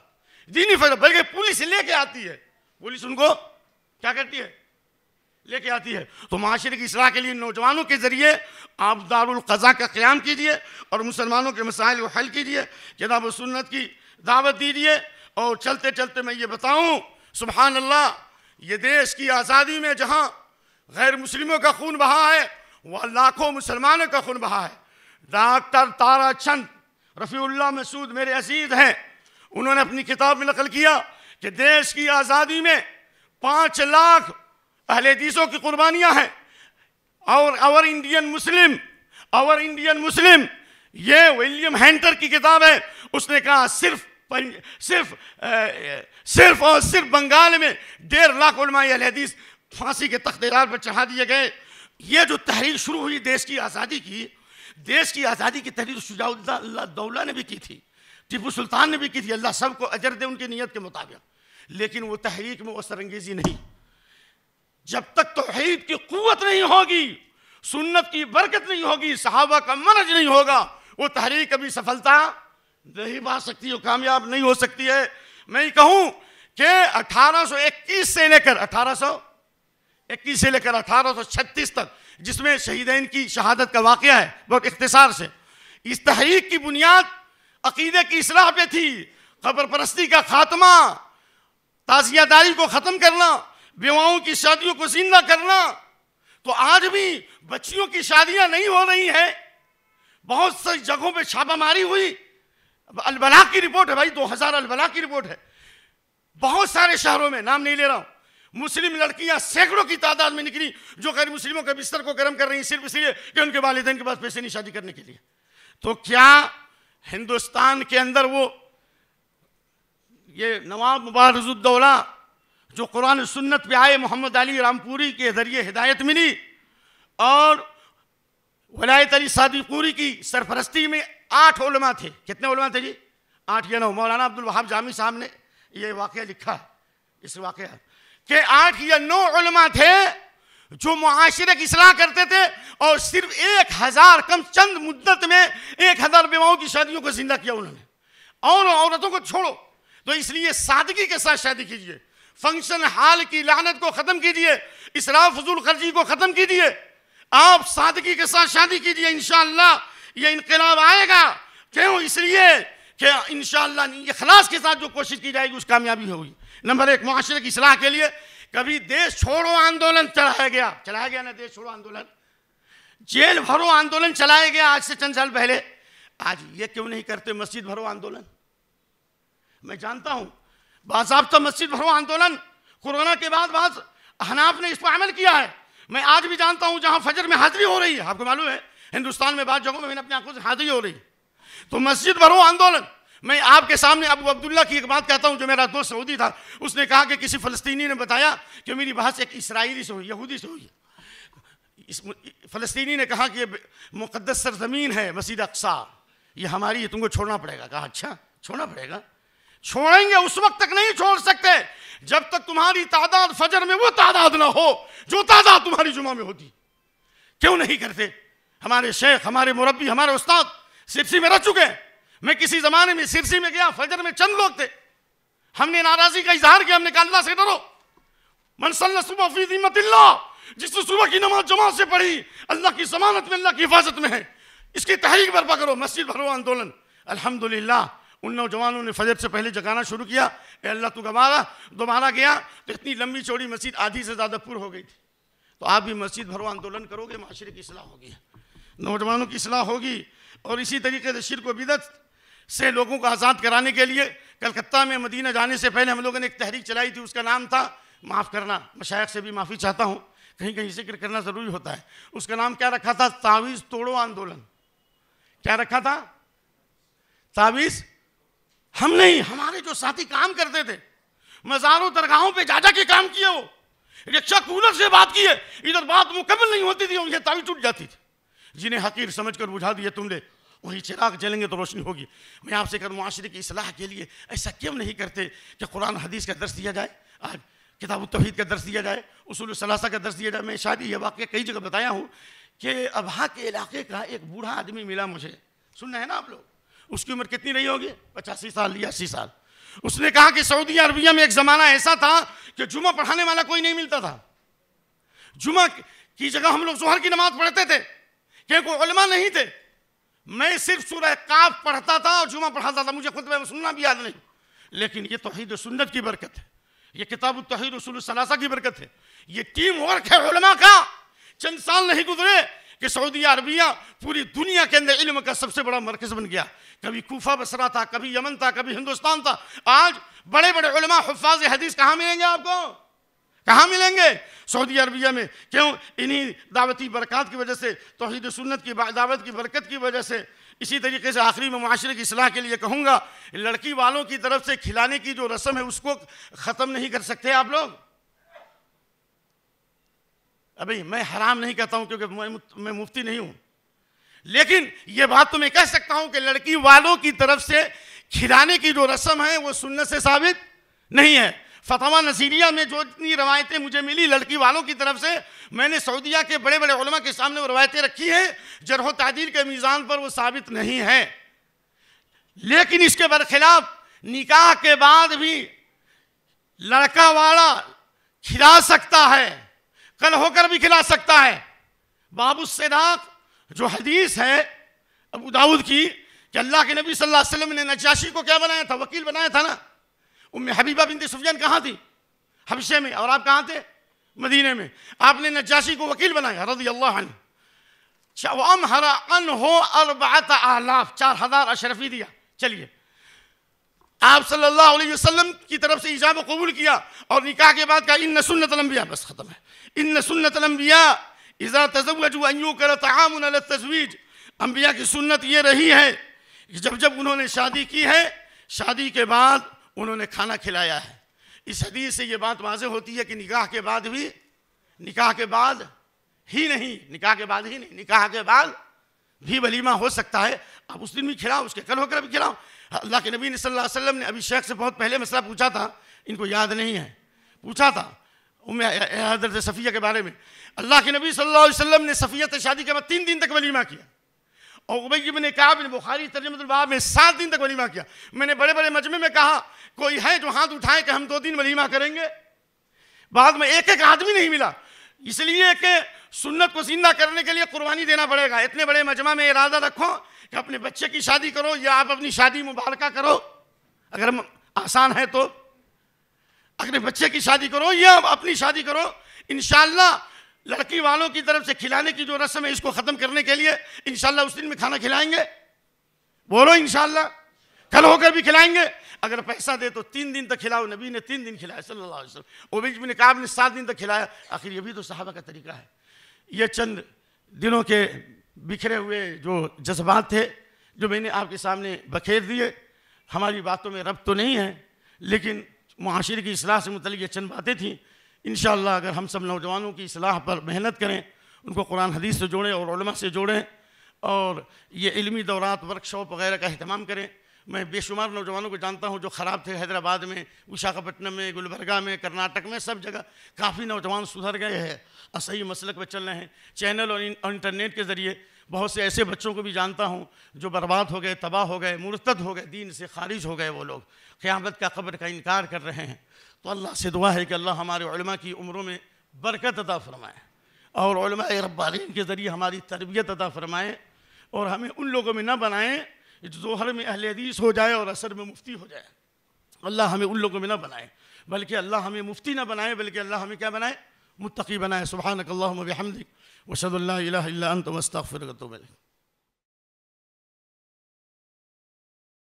दीनी फैसला बल्कि पुलिस लेके आती है पुलिस उनको क्या करती है लेके आती है तो माशरे की इसलाह के लिए नौजवानों के ज़रिए आप कज़ा का क़्याम कीजिए और मुसलमानों के मसाइल को हल कीजिए जनाब सुन्नत की दावत दीजिए और चलते चलते मैं ये बताऊँ सुबहानल्ला अल्लाह ये देश की आज़ादी में जहाँ गैर मुस्लिमों का खून बहा है वह लाखों मुसलमानों का खून बहा है डॉक्टर तारा चंद रफ़ील्ला मसूद मेरे अजीज हैं उन्होंने अपनी किताब में नकल किया कि देश की आज़ादी में पाँच लाख अहलेदीसों की कुर्बानियाँ हैं और our Indian Muslim our Indian Muslim ये विलियम हैंटर की किताब है उसने कहा सिर्फ सिर्फ आ, सिर्फ और सिर्फ बंगाल में डेढ़ लाख उलमाई अलहदीस फांसी के तख्तेदार पर चढ़ा दिए गए ये जो तहरीक शुरू हुई देश की आज़ादी की देश की आज़ादी की तहरीर दौला ने भी की थी टीपू सुल्तान ने भी की थी अल्लाह सब को अजर दे उनकी नीयत के मुताबिक लेकिन वो तहरीक में वो सरंगेजी नहीं जब तक तोहहीद की क़वत नहीं होगी सुन्नत की बरकत नहीं होगी सहाबा का मनज नहीं होगा वो तहरीक कभी सफलता नहीं पा सकती और कामयाब नहीं हो सकती है मैं कहूँ कि इक्कीस से लेकर अठारह इक्कीस से लेकर अठारह सौ छत्तीस तक जिसमें शहीदैन की शहादत का वाक़ है बहुत इख्तसार से इस तहरीक की बुनियाद अकीदे की असलाह पे थी खबर परस्ती का खात्मा ताजियादारी को ख़त्म करना विवाहों की शादियों को जिंदा करना तो आज भी बच्चियों की शादियां नहीं हो रही हैं बहुत सारी जगहों पे छापामारी हुई अलबला की रिपोर्ट है भाई 2000 अलबला की रिपोर्ट है बहुत सारे शहरों में नाम नहीं ले रहा हूं मुस्लिम लड़कियां सैकड़ों की तादाद में निकली जो गैर मुस्लिमों के बिस्तर को गर्म कर रही सिर्फ इसलिए कि उनके वालदेन के पास पैसे नहीं शादी करने के लिए तो क्या हिंदुस्तान के अंदर वो ये नवाब मुबारजुद्दौला जो कुरान सुन्नत पे आए मोहम्मद अली रामपुरी के ज़रिए हिदायत मिली और वलायत अली सादीपुरी की सरपरस्ती में आठ ओलमा थे कितने ओलमा थे जी आठ या नौ मौलाना अब्दुल वहाब जामी साहब ने ये वाक़ लिखा इस वाक़ के आठ या नौ उलमा थे जो मुआशरे की सलाह करते थे और सिर्फ एक हज़ार कम चंद मुद्दत में एक हज़ार बेवाओं की शादियों को जिंदा किया उन्होंने और औरतों को छोड़ो तो इसलिए सादगी के साथ शादी कीजिए फंक्शन हाल की लानत को ख़त्म कीजिए इसराफ फजूल खर्जी को ख़त्म कीजिए आप सादगी के साथ शादी कीजिए इन ये इनकलाब आएगा क्यों इसलिए कि इन खलास के साथ जो कोशिश की जाएगी उस कामयाबी होगी नंबर एक माशरे की सलाह के लिए कभी देश छोड़ो आंदोलन चलाया गया चलाया गया ना देश छोड़ो आंदोलन जेल भरो आंदोलन चलाया गया आज से चंद साल पहले आज ये क्यों नहीं करते मस्जिद भरो आंदोलन मैं जानता हूं तो मस्जिद भरो आंदोलन कोरोना के बाद बाद हनाफ ने इस पर अमल किया है मैं आज भी जानता हूं जहां फजर में हाजिरी हो रही है आपको मालूम है हिंदुस्तान में बाद जगहों में मैंने अपनी आंखों से हाजिरी हो रही है तो मस्जिद भरो आंदोलन मैं आपके सामने अब अब्दुल्ला की एक बात कहता हूं जो मेरा दोस्त सऊदी था उसने कहा कि किसी फ़लस्तीनी ने बताया कि मेरी बात एक इसराइली से हुई यहूदी से हुई इस फ़लस्तीनी ने कहा कि मुक़दस सरजमीन है मसीद अक्सा ये हमारी है तुमको छोड़ना पड़ेगा कहा अच्छा छोड़ना पड़ेगा छोड़ेंगे उस वक्त तक नहीं छोड़ सकते जब तक तुम्हारी तादाद फजर में वो तादाद ना हो जो तादाद तुम्हारी जुमा में होती क्यों नहीं करते हमारे शेख हमारे मुरबी हमारे उस्ताद सिरसी में रह चुके हैं मैं किसी जमाने में सिरसी में गया फजर में चंद लोग थे हमने नाराजगी का इजहार किया हमने कहा से डरो सुबह जिसने सुबह की नमाज जमात से पढ़ी अल्लाह की जमानत में अल्लाह की हिफाजत में है इसकी तहरीक बर्पा करो मस्जिद भरो आंदोलन अल्हम्दुलिल्लाह उन नौजवानों ने फजर से पहले जगाना शुरू किया ए अल्लाह तू गवारा दोबारा गया तो इतनी लंबी चौड़ी मस्जिद आधी से ज़्यादा पुर हो गई थी तो आप भी मस्जिद भरो आंदोलन करोगे माशरे की असलाह होगी नौजवानों की असलाह होगी और इसी तरीके से शिर को बिदत से लोगों को आज़ाद कराने के लिए कलकत्ता में मदीना जाने से पहले हम लोगों ने एक तहरीक चलाई थी उसका नाम था माफ़ करना मशाक से भी माफ़ी चाहता हूँ कहीं कहीं जिक्र करना ज़रूरी होता है उसका नाम क्या रखा था तावीज़ तोड़ो आंदोलन क्या रखा था तावीज़ हम नहीं हमारे जो साथी काम करते थे मज़ारों दरगाहों पे जा जाके के काम किए वो रिक्शा कूलर से बात किए इधर बात मुकम्मल नहीं होती थी उनकी तावीज़ टूट जाती थी जिन्हें हकीर समझ कर बुझा दिया तुमने वही चिराग जलेंगे तो रोशनी होगी मैं आपसे कर माशरे की असलाह के लिए ऐसा क्यों नहीं करते कि कुरान हदीस का दर्श दिया जाए आज किताब तोहहीद का दर्श दिया जाए उसूल सलासा का दर्श दिया जाए मैं शायद ये वाक्य कई जगह बताया हूँ कि अब हाँ के इलाके का एक बूढ़ा आदमी मिला मुझे सुनना है ना आप लोग उसकी उम्र कितनी रही होगी पचासी साल या अस्सी साल उसने कहा कि सऊदी अरबिया में एक ज़माना ऐसा था कि जुमा पढ़ाने वाला कोई नहीं मिलता था जुमा की जगह हम लोग जोहर की नमाज़ पढ़ते थे क्योंकि नहीं थे मैं सिर्फ सूरह काफ पढ़ता था और जुमा पढ़ाता था मुझे खुद में सुनना भी याद नहीं लेकिन ये तोहहीद सुन्नत की बरकत है ये किताब तोहहीद रसुलसलासा की बरकत है ये टीम वर्क है उलमा का चंद साल नहीं गुजरे कि सऊदी अरबिया पूरी दुनिया के अंदर इल्म का सबसे बड़ा मरकज़ बन गया कभी कोफा बसरा था कभी यमन था कभी हिंदुस्तान था आज बड़े बड़े उलमा हफाज हदीस कहाँ मिलेंगे आपको कहाँ मिलेंगे सऊदी अरबिया में क्यों इन्हीं दावती बरक़ात की वजह से तोहद सुन्नत की दावत की बरकत की वजह से इसी तरीके से आखिरी में माशरे की सलाह के लिए कहूँगा लड़की वालों की तरफ से खिलाने की जो रस्म है उसको ख़त्म नहीं कर सकते आप लोग अभी मैं हराम नहीं कहता हूँ क्योंकि मैं, मुफ्ती नहीं हूँ लेकिन ये बात तो मैं कह सकता हूँ कि लड़की वालों की तरफ से खिलाने की जो रस्म है वो सुन्नत से साबित नहीं है फतवा नसीरिया में जो इतनी रवायतें मुझे मिली लड़की वालों की तरफ से मैंने सऊदिया के बड़े बड़े उलमा के सामने वो रवायतें रखी हैं जरह तादीर के मीज़ान पर वो साबित नहीं है लेकिन इसके बरखिलाफ निकाह के बाद भी लड़का वाला खिला सकता है कल होकर भी खिला सकता है बाबू सेदाक जो हदीस है अबू दाऊद की कि अल्लाह के नबी सल्लल्लाहु अलैहि वसल्लम ने नजाशी को क्या बनाया था वकील बनाया था ना उम्म हबीबा बिनते सुफियान कहाँ थी हबशे में और आप कहाँ थे मदीने में आपने नजाशी को वकील बनाया रजी अल्लाह अन हो अरबात आलाफ चार हज़ार अशरफी दिया चलिए आप सल्लल्लाहु अलैहि वसल्लम की तरफ से ईजाब कबूल किया और निकाह के बाद कहा इन सुन्नत लंबिया बस ख़त्म है इन सुन्नत लंबिया इज़ा तजवजू कर तमाम तजवीज अम्बिया की सुन्नत ये रही है कि जब जब उन्होंने शादी की है शादी के बाद उन्होंने खाना खिलाया है इस हदीस से ये बात वाज होती है कि निकाह के बाद भी निकाह के बाद ही नहीं निकाह के बाद ही नहीं निकाह के बाद भी वलीमा हो सकता है अब उस दिन भी खिलाओ उसके कल होकर भी खिलाओ अल्लाह के नबी सल्लल्लाहु अलैहि वसल्लम ने शेख से बहुत पहले मसला पूछा था इनको याद नहीं है पूछा था उम्र हजरत सफ़िया के बारे में अल्लाह के नबी सल्लल्लाहु अलैहि वसल्लम ने सफ़िया शादी के बाद तीन दिन तक वलीमा किया और उबई जी ने कहा मैंने बुखारी तर्जमतबाब में सात दिन तक वलीमा किया मैंने बड़े बड़े मजमे में कहा कोई है जो हाथ उठाए कि हम दो दिन वलीमा करेंगे बाद में एक एक आदमी नहीं मिला इसलिए कि सुन्नत को जिंदा करने के लिए कुर्बानी देना पड़ेगा इतने बड़े मजमा में इरादा रखो कि अपने बच्चे की शादी करो या आप अपनी शादी मुबारक करो अगर आसान है तो अपने बच्चे की शादी करो या अपनी शादी करो इनशाला लड़की वालों की तरफ से खिलाने की जो रस्म है इसको ख़त्म करने के लिए इन उस दिन में खाना खिलाएंगे बोलो इन कल होकर भी खिलाएंगे अगर पैसा दे तो तीन दिन तक खिलाओ नबी ने तीन दिन खिलाया सल्लल्लाहु अलैहि वसल्लम ने कहा काब ने सात दिन तक खिलाया आखिर ये भी तो साहबा का तरीका है ये चंद दिनों के बिखरे हुए जो जज्बात थे जो मैंने आपके सामने बखेर दिए हमारी बातों में रब तो नहीं है लेकिन माशरे की असलाह से मतलब ये चंद बातें थी इन अगर हम सब नौजवानों की असलाह पर मेहनत करें उनको कुरान हदीस से जोड़ें और से जोड़ें और ये इलमी दौरात वर्कशॉप वगैरह का अहतमाम करें मैं बेशुमार नौजवानों को जानता हूँ जो ख़राब थे हैदराबाद में विशाखापट्टनम में गुलबर्गा में कर्नाटक में सब जगह काफ़ी नौजवान सुधर गए हैं और सही मसलक पर चल रहे हैं चैनल और इंटरनेट के ज़रिए बहुत से ऐसे बच्चों को भी जानता हूँ जो बर्बाद हो गए तबाह हो गए मुरतद हो गए दीन से खारिज हो गए वो लोग क़्यामत का कब्र का इनकार कर रहे हैं तो अल्लाह से दुआ है कि अल्लाह हमारे की उम्रों में बरकत अदा फरमाए और रब्बालीन के ज़रिए हमारी तरबियत अदा फरमाएँ और हमें उन लोगों में ना बनाएँ जोहर में अहल हदीस हो जाए और असर में मुफ्ती हो जाए अल्लाह हमें उन लोगों में ना बनाए बल्कि अल्लाह हमें मुफ्ती ना बनाए बल्कि अल्लाह हमें क्या बनाए मुतकी बनाए सुबह अल्लाह वसदल अंत वस्तफ़िर